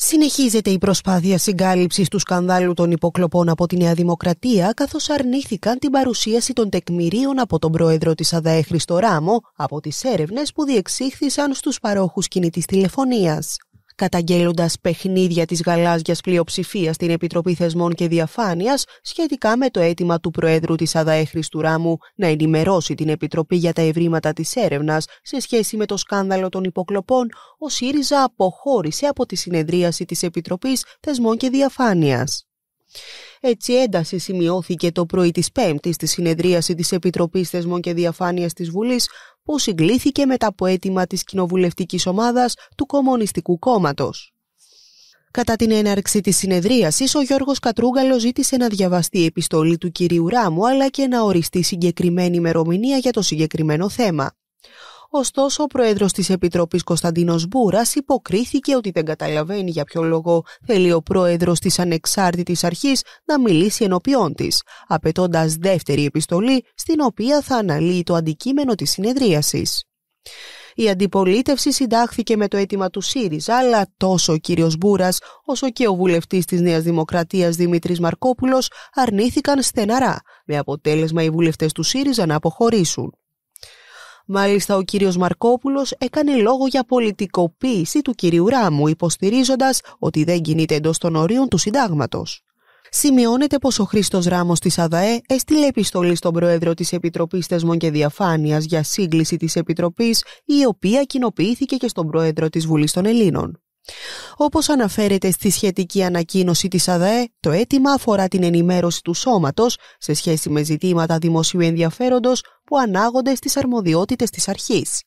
Συνεχίζεται η προσπάθεια συγκάλυψης του σκανδάλου των υποκλοπών από τη Νέα Δημοκρατία, καθώς αρνήθηκαν την παρουσίαση των τεκμηρίων από τον πρόεδρο της ΑΔΑΕ Χριστοράμο από τις έρευνες που διεξήχθησαν στους παρόχους κινητής τηλεφωνίας καταγγέλλοντας παιχνίδια της γαλάζιας πλειοψηφίας στην Επιτροπή Θεσμών και Διαφάνειας σχετικά με το αίτημα του Προέδρου της ΑΔΑΕ Χριστουράμου να ενημερώσει την Επιτροπή για τα ευρήματα της έρευνας σε σχέση με το σκάνδαλο των υποκλοπών, ο ΣΥΡΙΖΑ αποχώρησε από τη συνεδρίαση της Επιτροπής Θεσμών και Διαφάνειας. Έτσι ένταση σημειώθηκε το πρωί της Πέμπτης στη συνεδρίαση της Επιτροπής Θεσμών και Διαφάνειας της Βουλής που συγκλήθηκε μετά από αίτημα της κοινοβουλευτικής ομάδας του Κομμουνιστικού Κόμματος. Κατά την έναρξη της συνεδρίασης, ο Γιώργος Κατρούγκαλο ζήτησε να διαβαστεί η επιστολή του κυρίου Ράμου αλλά και να οριστεί συγκεκριμένη ημερομηνία για το συγκεκριμένο θέμα. Ωστόσο, ο πρόεδρος της Επιτροπής Κωνσταντίνος Μπούρας υποκρίθηκε ότι δεν καταλαβαίνει για ποιο λόγο θέλει ο πρόεδρος της ανεξάρτητης αρχής να μιλήσει ενώπιον της, απαιτώντας δεύτερη επιστολή στην οποία θα αναλύει το αντικείμενο της συνεδρίασης. Η αντιπολίτευση συντάχθηκε με το αίτημα του ΣΥΡΙΖΑ, αλλά τόσο ο κύριος Μπούρας όσο και ο βουλευτής της Νέας Δημοκρατίας Δημήτρης Μαρκόπουλος αρνήθηκαν στεναρά, με αποτέλεσμα οι βουλευτές του ΣΥΡΙΖΑ να αποχωρήσουν. Μάλιστα, ο κύριος Μαρκόπουλος έκανε λόγο για πολιτικοποίηση του κυρίου Ράμου, υποστηρίζοντας ότι δεν κινείται εντός των ορίων του συντάγματος. Σημειώνεται πως ο Χρήστος Ράμος της ΑΔΑΕ έστειλε επιστολή στον Πρόεδρο της Επιτροπής Θεσμών και Διαφάνειας για σύγκληση της Επιτροπής, η οποία κοινοποιήθηκε και στον Πρόεδρο της Βουλής των Ελλήνων. Όπως αναφέρεται στη σχετική ανακοίνωση της ΑΔΕ, το αίτημα αφορά την ενημέρωση του σώματος σε σχέση με ζητήματα δημοσίου ενδιαφέροντος που ανάγονται στις αρμοδιότητες της αρχής.